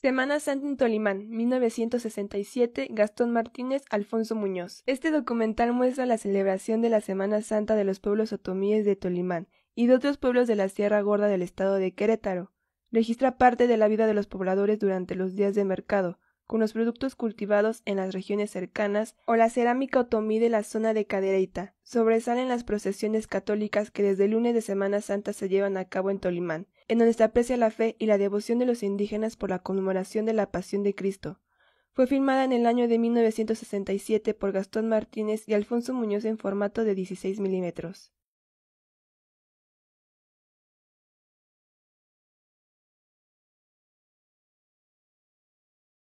Semana Santa en Tolimán, 1967, Gastón Martínez, Alfonso Muñoz. Este documental muestra la celebración de la Semana Santa de los pueblos otomíes de Tolimán y de otros pueblos de la Sierra Gorda del estado de Querétaro. Registra parte de la vida de los pobladores durante los días de mercado, con los productos cultivados en las regiones cercanas o la cerámica otomí de la zona de Cadereyta. Sobresalen las procesiones católicas que desde el lunes de Semana Santa se llevan a cabo en Tolimán en donde se aprecia la fe y la devoción de los indígenas por la conmemoración de la Pasión de Cristo. Fue filmada en el año de 1967 por Gastón Martínez y Alfonso Muñoz en formato de 16 milímetros.